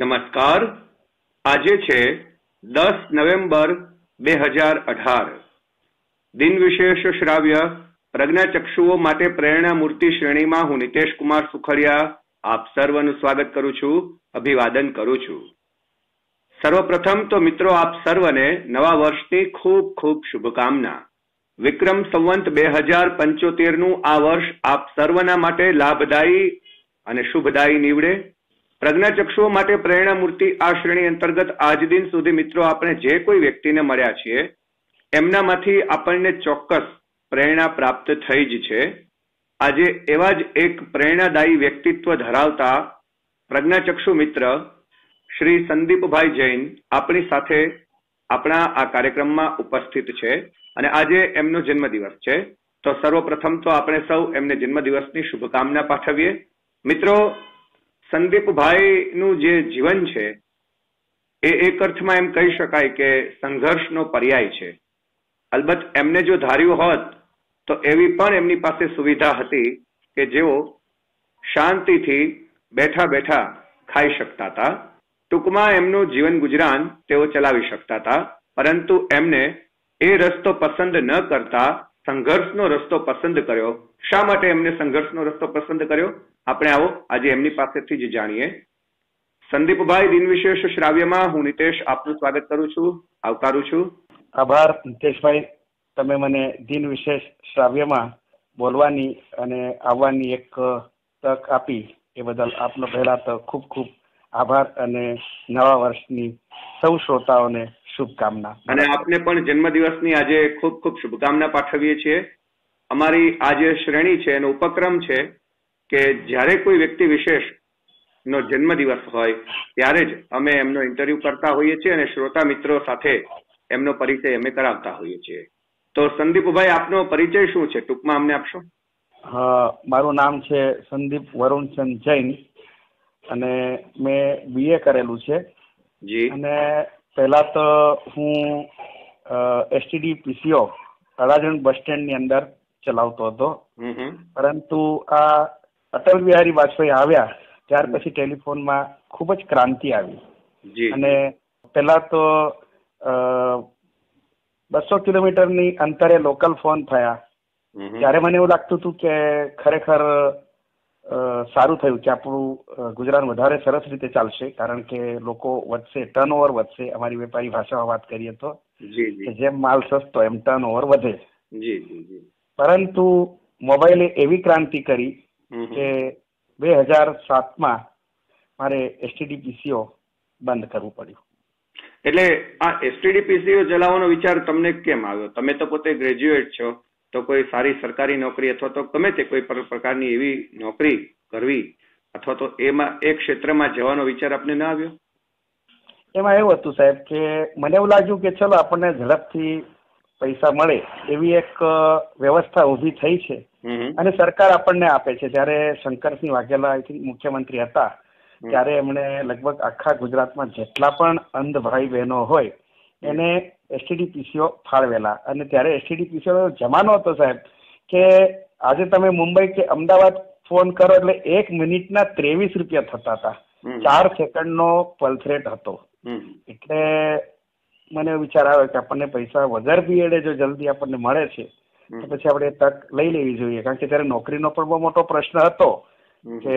નમસ્કાર આજે છે દસ નવેમ્બર બે હજાર અઢાર દિન વિશેષ શ્રાવ્ય પ્રજ્ઞાચક્ષુઓ માટે પ્રેરણા મૂર્તિ શ્રેણીમાં હું નિતેશ કુમાર સુખડિયા આપ સર્વનું સ્વાગત કરું છું અભિવાદન કરું છું સર્વપ્રથમ તો મિત્રો આપ સર્વને નવા વર્ષની ખૂબ ખૂબ શુભકામના વિક્રમ સંવંત બે હજાર પંચોતેર નું આ વર્ષ આપ સર્વના માટે લાભદાયી અને શુભદાયી નીવડે પ્રજ્ઞાચક્ષુઓ માટે પ્રેરણામૂર્તિ આ શ્રેણી અંતર્ગત આજ દિન સુધી મિત્રો આપણે જે કોઈ વ્યક્તિને મળ્યા છીએ એમનામાંથી આપણને ચોક્કસ પ્રેરણા પ્રાપ્ત થઈ જ છે આજે એવા જ એક પ્રેરણાદાયી વ્યક્તિત્વ ધરાવતા પ્રજ્ઞાચક્ષુ મિત્ર શ્રી સંદીપભાઈ જૈન આપણી સાથે આપણા આ કાર્યક્રમમાં ઉપસ્થિત છે અને આજે એમનો જન્મદિવસ છે તો સર્વપ્રથમ તો આપણે સૌ એમને જન્મદિવસની શુભકામના પાઠવીએ મિત્રો સંદીપભાઈ નું જે જીવન છે એ એક અર્થમાં એમ કહી શકાય કે સંઘર્ષનો પર્યાય છે અલબત્ત એમને જો ધાર્યું હોત તો એવી પણ એમની પાસે સુવિધા હતી કે જેઓ શાંતિથી બેઠા બેઠા ખાઈ શકતા હતા ટૂંકમાં એમનું જીવન ગુજરાન તેઓ ચલાવી શકતા હતા પરંતુ એમને એ રસ્તો પસંદ ન કરતા સંઘર્ષનો રસ્તો પસંદ કર્યો શા માટે એમને સંઘર્ષનો રસ્તો પસંદ કર્યો આપણે આવો આજે એમની પાસેથી જ જાણીએ સંદીપભાઈ દિન વિશેષ શ્રાવ્યમાં હું નિતેશ આપનું સ્વાગત કરું છું આવકારું છું આભાર નિતેશભાઈ તમે મને દિન વિશેષ શ્રાવ્યમાં બોલવાની અને આવવાની એક તક આપી એ બદલ આપનો પહેલા તો ખૂબ ખૂબ આભાર અને નવા વર્ષની સૌ શ્રોતાઓને શુભકામના અને આપને પણ જન્મદિવસની આજે ખૂબ ખૂબ શુભકામના પાઠવીએ છીએ અમારી આ જે શ્રેણી છે એનો ઉપક્રમ છે કે જ્યારે કોઈ વ્યક્તિ વિશેષ નો જન્મદિવસ હોય ત્યારે જ અમે એમનો ઇન્ટરવ્યુ કરતા હોઈએ છીએ અને શ્રોતા મિત્રો સાથે એમનો પરિચય અમે કરાવતા હોઈએ છીએ તો સંદીપભાઈ આપનો પરિચય શું છે ટૂંકમાં અમને આપશો હા મારું નામ છે સંદીપ વરુણચંદ જૈન અને મેં બીએ કરેલું છે જી અને પહેલા તો હું STD PCO Adajan bus stand ની અંદર ચલાવતો હતો પરંતુ આ અટલ બિહારી વાજપેયી આવ્યા ત્યાર પછી ટેલિફોનમાં ખૂબ જ ક્રાંતિ આવી અને પેલા તો બસો કિલોમીટરની અંતરે લોકલ ફોન થયા ત્યારે મને એવું લાગતું હતું કે ખરેખર સારું થયું કે આપણું ગુજરાત વધારે સરસ રીતે ચાલશે કારણ કે લોકો વધશે ટર્નઓવર વધશે અમારી વેપારી ભાષામાં વાત કરીએ તો જેમ માલ સસ્તો એમ ટર્નઓવર વધે પરંતુ મોબાઈલે એવી ક્રાંતિ કરી કે બે હજાર સાતમાં મારે એસટીડી પીસીઓ બંધ કરવું પડ્યું એટલે આ એસટીડી પીસીઓ ચલાવવાનો વિચાર તમને કેમ આવ્યો તમે તો પોતે ગ્રેજ્યુએટ છો તો કોઈ સારી સરકારી નોકરી અથવા તો ગમે તે કોઈ પ્રકારની એવી નોકરી કરવી અથવા તો એમાં એ ક્ષેત્રમાં જવાનો વિચાર આપને ના આવ્યો એમાં એવું હતું સાહેબ કે મને એવું લાગ્યું કે ચલો આપણને ઝડપથી પૈસા મળે એવી એક વ્યવસ્થા ઊભી થઈ છે અને સરકાર આપણને આપે છે જ્યારે શંકરસિંહ વાઘેલા આઈ થિંક મુખ્યમંત્રી હતા ત્યારે એમણે લગભગ આખા ગુજરાતમાં જેટલા પણ અંધ ભાઈ બહેનો હોય એને એસટીડી પીસીઓ ફાળવેલા અને ત્યારે એસટીડી એસટીડીપીસીઓ જમાનો હતો સાહેબ કે આજે તમે મુંબઈ કે અમદાવાદ ફોન કરો એટલે એક મિનિટના ત્રેવીસ રૂપિયા થતા હતા ચાર સેકન્ડનો પલ્સ રેટ હતો એટલે મને વિચાર આવે કે આપણને પૈસા વધારે પીએડે જો જલ્દી આપણને મળે છે તો પછી આપણે તક લઈ લેવી જોઈએ કારણ કે ત્યારે નોકરીનો પણ બહુ મોટો પ્રશ્ન હતો કે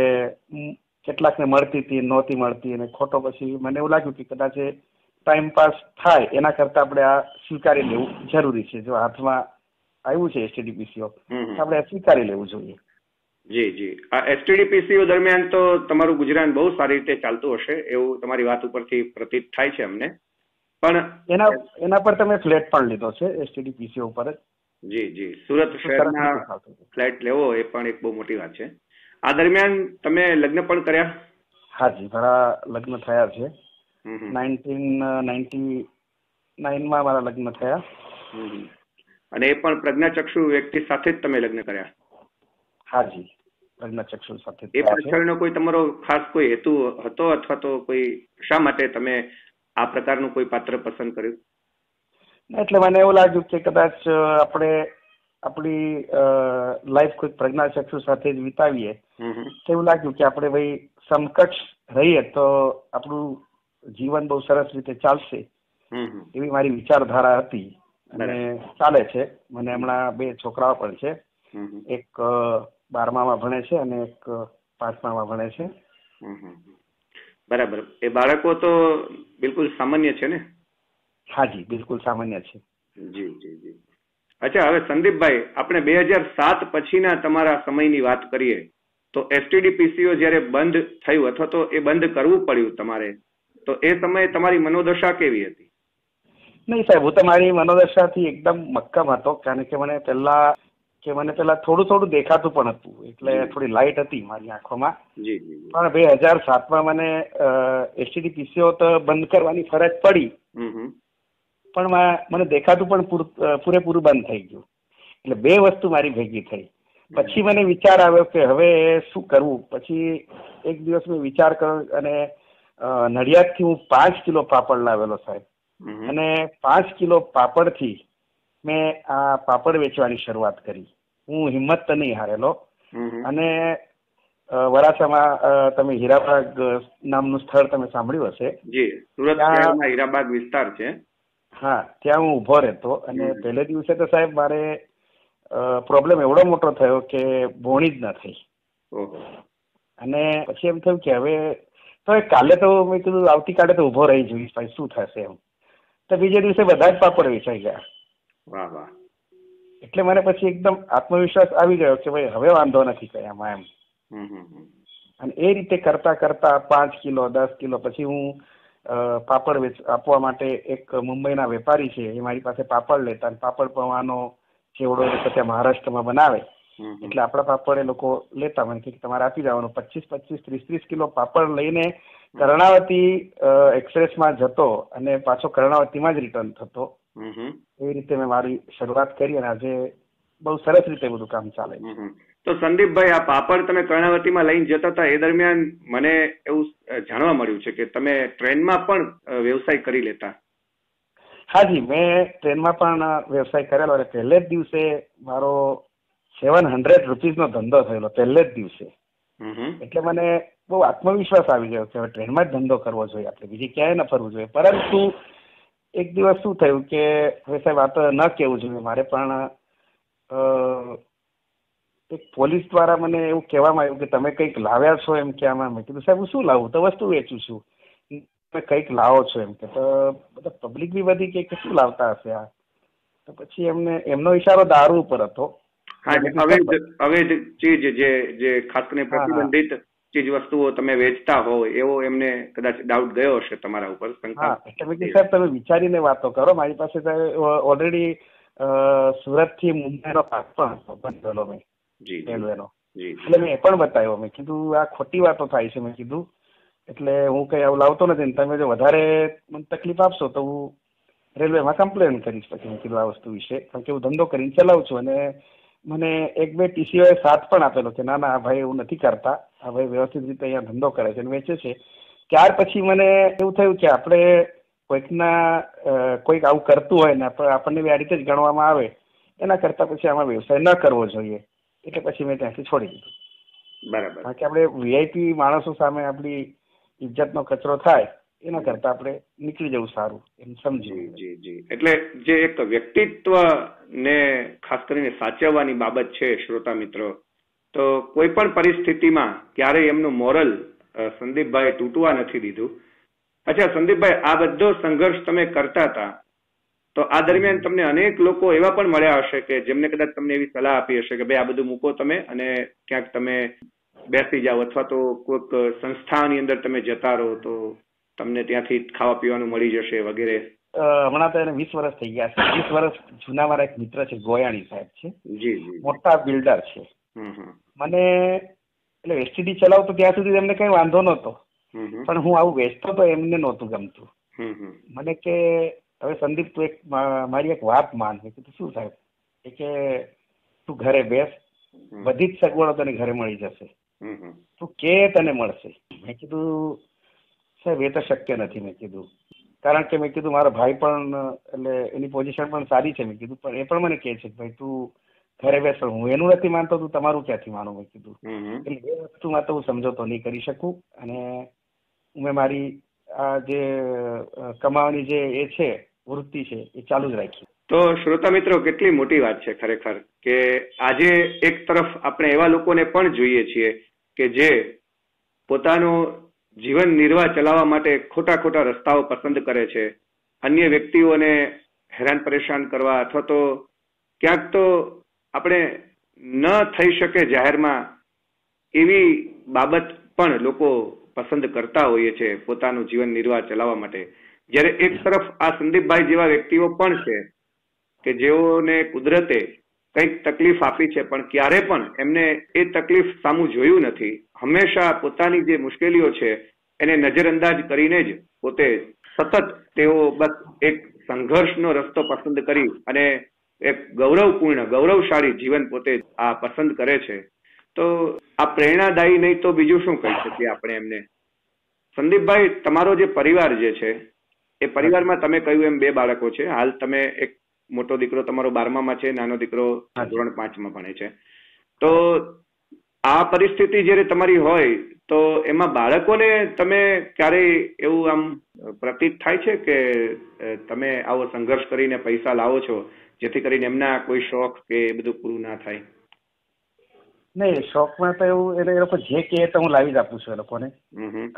કેટલાકને મળતી હતી નહોતી મળતી અને ખોટો પછી મને એવું લાગ્યું કે કદાચ ટાઈમ પાસ થાય એના કરતા આપણે આ સ્વીકારી લેવું જરૂરી છે જો હાથમાં આવ્યું છે એસટીડીપીસીઓ આપણે સ્વીકારી લેવું જોઈએ જી જી આ એસટીડીપીસીઓ દરમિયાન તો તમારું ગુજરાન બહુ સારી રીતે ચાલતું હશે એવું તમારી વાત ઉપરથી પ્રતીત થાય છે અમને પણ એના એના પર તમે ફ્લેટ પણ લીધો છે એસટીડી પીસી ઉપર જ જી જી સુરત શહેરના ફ્લેટ લેવો એ પણ એક બહુ મોટી વાત છે આ દરમિયાન તમે લગ્ન પણ કર્યા હા જી મારા લગ્ન થયા છે નાઇન્ટીન મારા લગ્ન થયા અને એ પણ પ્રજ્ઞાચક્ષુ વ્યક્તિ સાથે જ તમે લગ્ન કર્યા હા જી પ્રજ્ઞાચક્ષુ સાથે એ પાછળનો કોઈ તમારો ખાસ કોઈ હેતુ હતો અથવા તો કોઈ શા માટે તમે આ પ્રકારનું કોઈ પાત્ર પસંદ કર્યું એટલે મને એવું લાગ્યું કે કદાચ આપણે આપણી લાઈફ કોઈ પ્રજ્ઞા સાથે જ વિતાવીએ તો એવું લાગ્યું કે આપણે ભાઈ સમકક્ષ રહીએ તો આપણું જીવન બહુ સરસ રીતે ચાલશે એવી મારી વિચારધારા હતી અને ચાલે છે મને હમણાં બે છોકરાઓ પણ છે એક બારમા માં ભણે છે અને એક પાંચમા માં ભણે છે બરાબર એ બાળકો તો બિલકુલ સામાન્ય છે ને હા જી બિલકુલ સામાન્ય છે જી જી જી અચ્છા હવે સંદીપભાઈ આપણે બે હજાર સાત પછીના તમારા સમયની વાત કરીએ તો એસટીડી પીસીઓ જ્યારે બંધ થયું અથવા તો એ બંધ કરવું પડ્યું તમારે તો એ સમયે તમારી મનોદશા કેવી હતી નહીં સાહેબ હું તમારી મનોદશાથી એકદમ મક્કમ હતો કારણ કે મને પહેલા કે મને પેલા થોડું થોડું દેખાતું પણ હતું એટલે થોડી લાઇટ હતી મારી આંખોમાં પણ બે હજાર સાતમાં મને એસટીડી પીસીઓ તો બંધ કરવાની ફરજ પડી પણ મને દેખાતું પણ પૂરેપૂરું બંધ થઈ ગયું એટલે બે વસ્તુ મારી ભેગી થઈ પછી મને વિચાર આવ્યો કે હવે શું કરવું પછી એક દિવસ મેં વિચાર કર્યો અને નડિયાદથી હું પાંચ કિલો પાપડ લાવેલો સાહેબ અને પાંચ કિલો પાપડથી મેં આ પાપડ વેચવાની શરૂઆત કરી હું હિંમત તો નહીં હારેલો અને વરાછામાં તમે હીરાબાગ નામનું સ્થળ તમે સાંભળ્યું હશે હીરાબાગ વિસ્તાર છે હા ત્યાં હું ઉભો રહેતો અને પહેલે દિવસે તો સાહેબ મારે પ્રોબ્લેમ એવડો મોટો થયો કે ભોણી જ ન થઈ અને પછી એમ થયું કે હવે તો એ કાલે તો મેં કીધું આવતીકાલે તો ઉભો રહી જોઈશ ભાઈ શું થશે એમ તો બીજે દિવસે બધા જ પાપડ વેચાઈ ગયા વાહ વાહ એટલે મને પછી એકદમ આત્મવિશ્વાસ આવી ગયો કે ભાઈ હવે વાંધો નથી કઈ આમાં એમ અને એ રીતે કરતા કરતા પાંચ કિલો દસ કિલો પછી હું પાપડ વેચ આપવા માટે એક મુંબઈના વેપારી છે એ મારી પાસે પાપડ લેતા પાપડ પવાનો ચેવડો ત્યાં મહારાષ્ટ્રમાં બનાવે એટલે આપણા પાપડ એ લોકો લેતા મને કે તમારે આપી દેવાનું પચીસ પચીસ ત્રીસ ત્રીસ કિલો પાપડ લઈને કર્ણાવતી એક્સપ્રેસમાં જતો અને પાછો કર્ણાવતીમાં જ રિટર્ન થતો એવી રીતે મેં મારી શરૂઆત કરી અને આજે બહુ સરસ રીતે બધું કામ ચાલે તો સંદીપભાઈ આ પાપડ તમે કર્ણાવતીમાં લઈને જતા હતા એ દરમિયાન મને એવું જાણવા મળ્યું છે કે તમે ટ્રેનમાં પણ વ્યવસાય કરી લેતા હાજી મેં ટ્રેનમાં પણ વ્યવસાય કરેલો અને પહેલે જ દિવસે મારો સેવન હંડ્રેડ રૂપીઝનો ધંધો થયેલો પહેલે જ દિવસે એટલે મને બહુ આત્મવિશ્વાસ આવી ગયો કે હવે ટ્રેનમાં જ ધંધો કરવો જોઈએ આપણે બીજી ક્યાંય ન ફરવું જોઈએ પરંતુ એક દિવસ શું થયું કે હવે સાહેબ આ તો ન કહેવું જોઈએ મારે પણ એક પોલીસ દ્વારા મને એવું કહેવામાં આવ્યું કે તમે કંઈક લાવ્યા છો એમ કહેવામાં મેં કીધું સાહેબ હું શું લાવું તો વસ્તુ વેચું છું તમે કંઈક લાવો છો એમ કે તો બધા પબ્લિક બી બધી કે શું લાવતા હશે આ તો પછી એમને એમનો ઈશારો દારૂ ઉપર હતો હવે હવે જે જે જે ખાસ કરીને પ્રતિબંધિત ચીજ વસ્તુઓ તમે વેચતા હો એવો એમને કદાચ ડાઉટ ગયો હશે તમારા ઉપર શંકા સાહેબ તમે વિચારીને વાતો કરો મારી પાસે ઓલરેડી સુરત થી મુંબઈનો પાક પણ હતો રેલવેનો એટલે મેં એ પણ બતાવ્યો મેં કીધું આ ખોટી વાતો થાય છે મેં કીધું એટલે હું કઈ આવું લાવતો નથી તમે જો વધારે તકલીફ આપશો તો હું રેલવેમાં કમ્પ્લેન કરીશ પછી મેં કીધું આ વસ્તુ વિશે કારણ કે હું ધંધો કરીને ચલાવું છું અને મને એક બે ટીસીઓએ સાથ પણ આપેલો છે ના ના ભાઈ એવું નથી કરતા આ ભાઈ વ્યવસ્થિત રીતે અહીંયા ધંધો કરે છે અને વેચે છે ત્યાર પછી મને એવું થયું કે આપણે કોઈકના કોઈક આવું કરતું હોય ને આપણને બી આ રીતે જ ગણવામાં આવે એના કરતા પછી આમાં વ્યવસાય ન કરવો જોઈએ એટલે પછી મેં ત્યાંથી છોડી દીધું બરાબર કારણ આપણે વીઆઈપી માણસો સામે આપણી ઇજ્જતનો કચરો થાય એના કરતા આપણે નીકળી જવું સારું એમ સમજી જી જી એટલે જે એક વ્યક્તિત્વ ને ખાસ કરીને સાચવવાની બાબત છે શ્રોતા મિત્રો તો કોઈ પણ પરિસ્થિતિમાં ક્યારેય એમનું મોરલ સંદીપભાઈ તૂટવા નથી દીધું અચ્છા સંદીપભાઈ આ બધો સંઘર્ષ તમે કરતા હતા તો આ દરમિયાન તમને અનેક લોકો એવા પણ મળ્યા હશે કે જેમને કદાચ તમને એવી સલાહ આપી હશે કે ભાઈ આ બધું મૂકો તમે અને ક્યાંક તમે બેસી જાઓ અથવા તો કોઈક સંસ્થાની અંદર તમે જતા રહો તો તમને ત્યાંથી ખાવા પીવાનું મળી જશે વગેરે હમણાં તો એને વીસ વર્ષ થઈ ગયા છે વીસ વર્ષ જૂના મારા એક મિત્ર છે ગોયાણી સાહેબ છે જી મોટા બિલ્ડર છે મને એટલે એસટીડી ચલાવતો ત્યાં સુધી એમને કઈ વાંધો નહોતો પણ હું આવું વેચતો તો એમને નહોતું ગમતું મને કે હવે સંદીપ તું એક મારી એક વાત માન મેં કીધું શું સાહેબ એ કે તું ઘરે બેસ બધી જ સગવડો તને ઘરે મળી જશે તું કે તને મળશે મેં કીધું સાહેબ એ તો શક્ય નથી મેં કીધું કારણ કે મેં કીધું મારા ભાઈ પણ એટલે એની પોઝિશન પણ સારી છે મેં કીધું પણ એ પણ મને કહે છે કે ભાઈ તું ઘરે બેસો હું એનું નથી માનતો તું તમારું ક્યાંથી માનું મેં કીધું એટલે એ વસ્તુમાં તો હું સમજોતો નહીં કરી શકું અને મેં મારી આ જે કમાવાની જે એ છે વૃત્તિ છે એ ચાલુ જ રાખી તો શ્રોતા મિત્રો કેટલી મોટી વાત છે ખરેખર કે આજે એક તરફ આપણે એવા લોકોને પણ જોઈએ છીએ કે જે પોતાનો જીવન નિર્વાહ ચલાવવા માટે ખોટા ખોટા રસ્તાઓ પસંદ કરે છે અન્ય વ્યક્તિઓને હેરાન પરેશાન કરવા અથવા તો ક્યાંક તો આપણે ન થઈ શકે જાહેરમાં એવી બાબત પણ લોકો પસંદ કરતા હોઈએ છે પોતાનું જીવન નિર્વાહ ચલાવવા માટે જ્યારે એક તરફ આ સંદીપભાઈ જેવા વ્યક્તિઓ પણ છે કે જેઓને કુદરતે કંઈક તકલીફ આપી છે પણ ક્યારે પણ એમને એ તકલીફ સામું જોયું નથી હંમેશા પોતાની જે મુશ્કેલીઓ છે એને નજરઅંદાજ કરીને જ પોતે સતત તેઓ બસ એક સંઘર્ષનો રસ્તો પસંદ કરી અને એક ગૌરવપૂર્ણ ગૌરવશાળી જીવન પોતે આ પસંદ કરે છે તો આ પ્રેરણાદાયી નહીં તો બીજું શું કહી શકીએ આપણે એમને સંદીપભાઈ તમારો જે પરિવાર જે છે એ પરિવારમાં તમે કહ્યું એમ બે બાળકો છે હાલ તમે એક મોટો દીકરો તમારો બારમામાં છે નાનો દીકરો ધોરણ પાંચ પાંચમાં ભણે છે તો આ પરિસ્થિતિ જયારે તમારી હોય તો એમાં બાળકોને તમે ક્યારેય એવું આમ પ્રતીત થાય છે કે તમે આવો સંઘર્ષ કરીને પૈસા લાવો છો જેથી કરીને એમના કોઈ શોખ કે એ બધું પૂરું ના થાય નહીં શોખમાં તો એવું એટલે એ લોકો જે કહે તો હું લાવી જ આપું છું એ લોકોને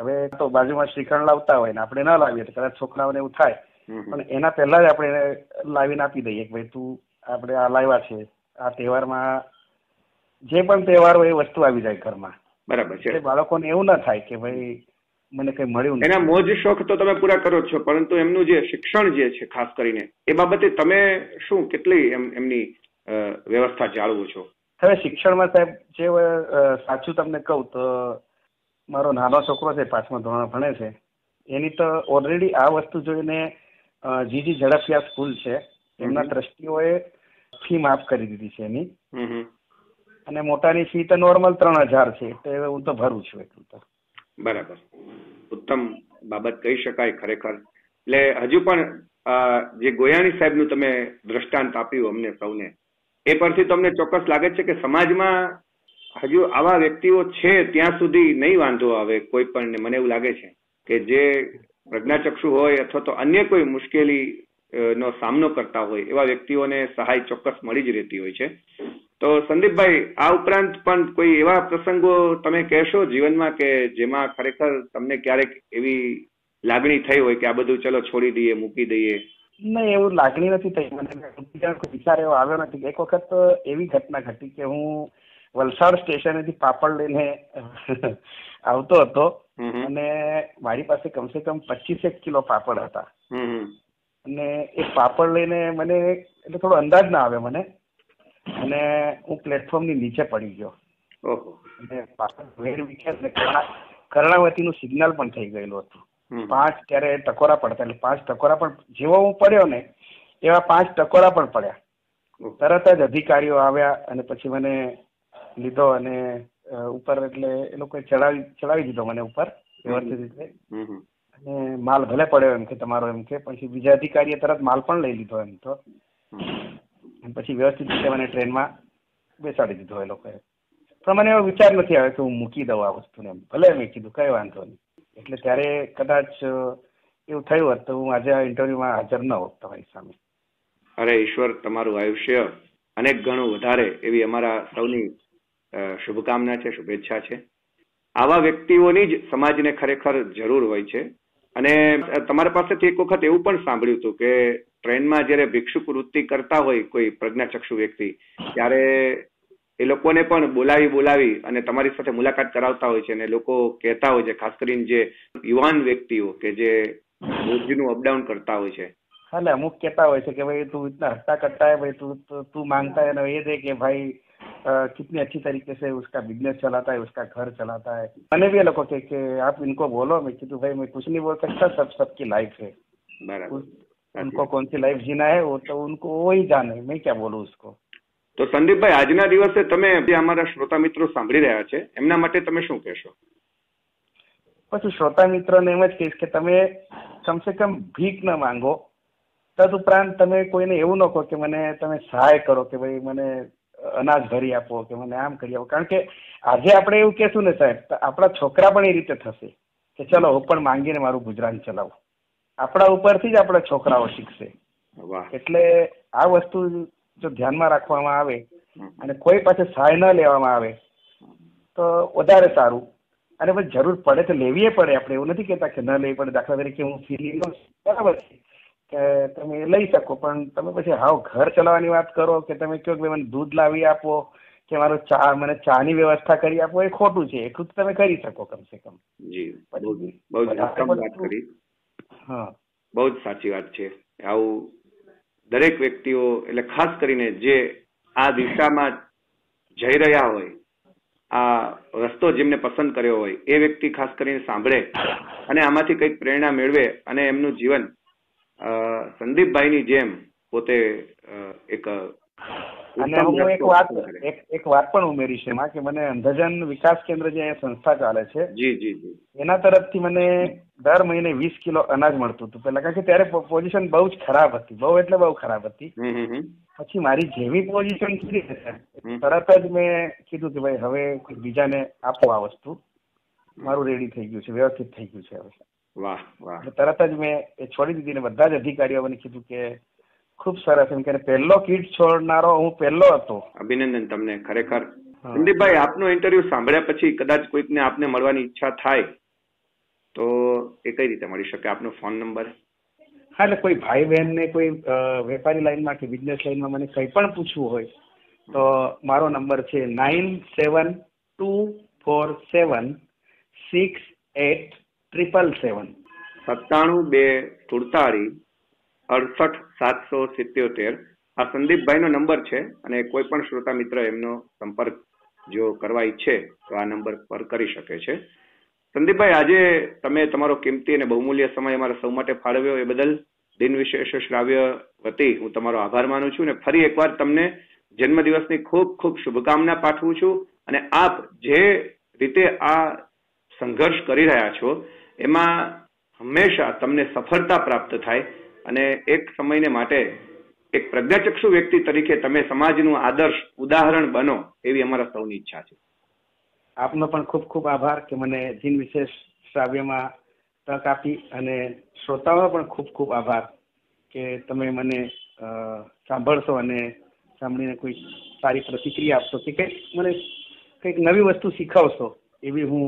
હવે તો બાજુમાં શ્રીખંડ લાવતા હોય ને આપણે ના લાવીએ તો કદાચ છોકરાઓને એવું થાય પણ એના પહેલા જ આપણે લાવીને આપી દઈએ કે ભાઈ તું આપણે આ લાવ્યા છે આ તહેવારમાં જે પણ તહેવાર હોય એ વસ્તુ આવી જાય ઘરમાં બરાબર છે બાળકોને એવું ના થાય કે ભાઈ મને કઈ મળ્યું એના મોજ શોખ તો તમે પૂરા કરો છો પરંતુ એમનું જે શિક્ષણ જે છે ખાસ કરીને એ બાબતે તમે શું કેટલી એમ એમની વ્યવસ્થા જાળવો છો હવે શિક્ષણમાં સાહેબ જે સાચું તમને કહું તો મારો નાનો છોકરો છે પાંચમા ધોરણ ભણે છે એની તો ઓલરેડી આ વસ્તુ જોઈને જીજી ઝડફિયા સ્કૂલ છે એમના ટ્રસ્ટીઓએ ફી માફ કરી દીધી છે એની અને મોટાની ફી તો નોર્મલ ત્રણ હજાર છે એટલે હું તો ભરું છું એટલું તો બરાબર ઉત્તમ બાબત કહી શકાય ખરેખર એટલે હજુ પણ જે ગોયાણી સાહેબનું તમે દ્રષ્ટાંત આપ્યું અમને સૌને એ પરથી તમને ચોક્કસ લાગે છે કે સમાજમાં હજુ આવા વ્યક્તિઓ છે ત્યાં સુધી નહીં વાંધો આવે કોઈ પણ મને એવું લાગે છે કે જે પ્રજ્ઞાચક્ષુ હોય અથવા તો અન્ય કોઈ મુશ્કેલી નો સામનો કરતા હોય એવા વ્યક્તિઓને સહાય ચોક્કસ મળી જ રહેતી હોય છે તો સંદીપભાઈ આ ઉપરાંત પણ કોઈ એવા પ્રસંગો તમે કહેશો જીવનમાં કે જેમાં ખરેખર તમને ક્યારેક એવી લાગણી થઈ હોય કે આ બધું ચલો છોડી દઈએ મૂકી દઈએ નહીં એવું લાગણી નથી થઈ મને વિચાર એવો આવ્યો નથી એક વખત એવી ઘટના ઘટી કે હું વલસાડ થી પાપડ લઈને આવતો હતો અને મારી પાસે કમસે કમ પચીસેક કિલો પાપડ હતા અને એ પાપડ લઈને મને એટલે થોડો અંદાજ ના આવે મને અને હું પ્લેટફોર્મ ની નીચે પડી ગયો અને પાપડ વેર સિગ્નલ પણ થઈ ગયેલું હતું પાંચ ત્યારે ટકોરા પડતા એટલે પાંચ ટકોરા પણ જેવો હું પડ્યો ને એવા પાંચ ટકોરા પણ પડ્યા તરત જ અધિકારીઓ આવ્યા અને પછી મને લીધો અને ઉપર એટલે એ લોકોએ ચડાવી ચડાવી દીધો મને ઉપર વ્યવસ્થિત રીતે અને માલ ભલે પડ્યો એમ કે તમારો એમ કે પછી બીજા અધિકારીએ તરત માલ પણ લઈ લીધો એમ તો પછી વ્યવસ્થિત રીતે મને ટ્રેનમાં બેસાડી દીધો એ લોકોએ પણ મને એવો વિચાર નથી આવ્યો કે હું મૂકી દઉં આ વસ્તુને ભલે મેં કીધું કઈ વાંધો નહીં એટલે ત્યારે કદાચ એવું થયું હોત તો હું આજે આ ઇન્ટરવ્યુમાં હાજર ન હોત તમારી સામે અરે ઈશ્વર તમારું આયુષ્ય અનેક ગણું વધારે એવી અમારા સૌની શુભકામના છે શુભેચ્છા છે આવા વ્યક્તિઓની જ સમાજને ખરેખર જરૂર હોય છે અને તમારા પાસેથી એક વખત એવું પણ સાંભળ્યું હતું કે ટ્રેનમાં જ્યારે ભિક્ષુક વૃત્તિ કરતા હોય કોઈ પ્રજ્ઞાચક્ષુ વ્યક્તિ ત્યારે એ લોકોને પણ બોલાવી બોલાવી અને તમારી સાથે મુલાકાત કરાવતા હોય છે અને લોકો કહેતા હોય છે ખાસ કરીને જે યુવાન વ્યક્તિઓ કે જે રોજીનું અપડાઉન કરતા હોય છે એટલે અમુક કહેતા હોય છે કે ભાઈ તું ઇતના હસતા કરતા હે ભાઈ તું તું માંગતા હે એ છે કે ભાઈ कितने अच्छी तरीके से उसका बिजनेस चलाता है उसका घर चलाता है मैंने भी लोगों के कि आप इनको बोलो मैं कि तो भाई मैं कुछ नहीं बोल सकता सब सबकी लाइफ है उनको कौन सी लाइफ जीना है वो तो उनको वो ही जाने मैं क्या बोलूँ उसको તો સંદીપભાઈ આજના દિવસે તમે જે અમારા શ્રોતા મિત્રો સાંભળી રહ્યા છે એમના માટે તમે શું કહેશો પછી શ્રોતા મિત્રોને એમ જ કહીશ કે તમે કમસે કમ ભીખ ન માંગો તદ ઉપરાંત તમે કોઈને એવું ન કહો કે મને તમે સહાય કરો કે ભાઈ મને અનાજ ભરી આપો કે મને આમ કરી આપો કારણ કે આજે આપણે એવું કહેશું ને સાહેબ આપણા છોકરા પણ એ રીતે થશે કે ચલો હું પણ માંગીને મારું ગુજરાન ચલાવું આપણા ઉપરથી જ આપણા છોકરાઓ શીખશે એટલે આ વસ્તુ જો ધ્યાનમાં રાખવામાં આવે અને કોઈ પાસે સહાય ન લેવામાં આવે તો વધારે સારું અને પછી જરૂર પડે તો લેવીએ પડે આપણે એવું નથી કહેતા કે ન લેવી પડે દાખલા તરીકે હું ફી લઉં બરાબર છે કે તમે લઈ શકો પણ તમે પછી હાવ ઘર ચલાવવાની વાત કરો કે તમે કયો કે મને દૂધ લાવી આપો કે મારો ચા મને ચાની વ્યવસ્થા કરી આપો એ ખોટું છે એટલું તો તમે કરી શકો કમસે કમ જી બહુ કરી બહુ જ સાચી વાત છે આવું દરેક વ્યક્તિઓ એટલે ખાસ કરીને જે આ દિશામાં જઈ રહ્યા હોય આ રસ્તો જેમને પસંદ કર્યો હોય એ વ્યક્તિ ખાસ કરીને સાંભળે અને આમાંથી કંઈક પ્રેરણા મેળવે અને એમનું જીવન સંદીપભાઈની જેમ પોતે એક અને હું એક વાત એક વાત પણ ઉમેરીશ એમાં કે મને અંધજન વિકાસ કેન્દ્ર જે સંસ્થા ચાલે છે જી જી જી એના તરફથી મને દર મહિને વીસ કિલો અનાજ મળતું હતું પેલા કારણ કે ત્યારે પોઝિશન બહુ જ ખરાબ હતી બહુ એટલે બહુ ખરાબ હતી પછી મારી જેવી પોઝિશન થઈ તરત જ મેં કીધું કે ભાઈ હવે બીજાને આપો આ વસ્તુ મારું રેડી થઈ ગયું છે વ્યવસ્થિત થઈ ગયું છે હવે વાહ વાહ તરત જ મેં એ છોડી દીધી ને બધા જ અધિકારીઓ મને કીધું કે ખૂબ સરસ એમ કે પહેલો કીટ છોડનારો હું પહેલો હતો અભિનંદન તમને ખરેખર સંદીપભાઈ આપનો ઇન્ટરવ્યુ સાંભળ્યા પછી કદાચ કોઈકને આપને મળવાની ઈચ્છા થાય તો એ કઈ રીતે મળી શકે આપનો ફોન નંબર હા એટલે કોઈ ભાઈ ને કોઈ વેપારી લાઈન લાઈનમાં કે બિઝનેસ લાઈન લાઈનમાં મને કઈ પણ પૂછવું હોય તો મારો નંબર છે nine seven two four seven six eight triple seven સત્તાણું બે સુડતાળીસ અડસઠ સાતસો સિત્યોતેર આ સંદીપભાઈનો નંબર છે અને કોઈ પણ શ્રોતા મિત્ર એમનો સંપર્ક જો કરવા ઈચ્છે તો આ નંબર પર કરી શકે છે સંદીપભાઈ આજે તમે તમારો કિંમતી અને બહુમૂલ્ય સમય અમારા સૌ માટે ફાળવ્યો એ બદલ દિન વિશેષ શ્રાવ્ય વતી હું તમારો આભાર માનું છું અને ફરી એકવાર તમને જન્મદિવસની ખૂબ ખૂબ શુભકામના પાઠવું છું અને આપ જે રીતે આ સંઘર્ષ કરી રહ્યા છો એમાં હંમેશા તમને સફળતા પ્રાપ્ત થાય અને એક સમયને માટે એક પ્રજ્ઞાચક્ષુ વ્યક્તિ તરીકે તમે સમાજનું આદર્શ ઉદાહરણ બનો એવી અમારા સૌની ઈચ્છા છે આપનો પણ ખૂબ ખૂબ આભાર કે મને જીન વિશેષ શ્રાવ્યમાં તક આપી અને શ્રોતાઓનો પણ ખૂબ ખૂબ આભાર કે તમે મને સાંભળશો અને સાંભળીને કોઈ સારી પ્રતિક્રિયા આપશો કે કંઈક મને કંઈક નવી વસ્તુ શીખવશો એવી હું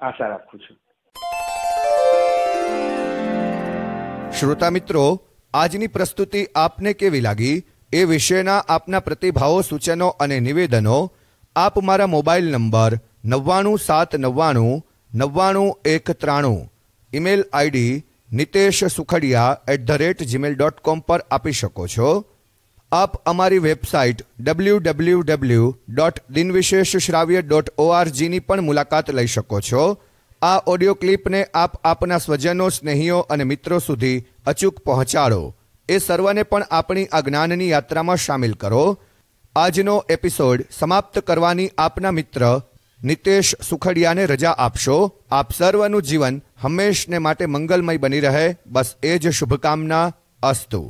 આશા રાખું છું શ્રોતા મિત્રો આજની પ્રસ્તુતિ આપને કેવી લાગી એ વિશેના આપના પ્રતિભાવો સૂચનો અને નિવેદનો આપ મારા મોબાઈલ નંબર નવ્વાણું સાત નવ્વાણું નવ્વાણું એક ત્રાણું email ID Nitesh Sukhadiya at the rate gmail dot com પર આપી શકો છો આપ અમારી website W W W dot દિનવિશેષ શ્રાવ્ય ડોટ ઓઆરજીની પણ મુલાકાત લઈ શકો છો આ ઓડિયો ક્લિપને આપ આપના સ્વજનો સ્નેહીઓ અને મિત્રો સુધી અચૂક પહોંચાડો એ સર્વને પણ આપણી આ જ્ઞાનની યાત્રામાં સામેલ કરો આજનો એપિસોડ સમાપ્ત કરવાની આપના મિત્ર નિતેશ સુખડિયાને રજા આપશો આપ સર્વનું જીવન હંમેશને માટે મંગલમય બની રહે બસ એ જ શુભકામના અસ્તુ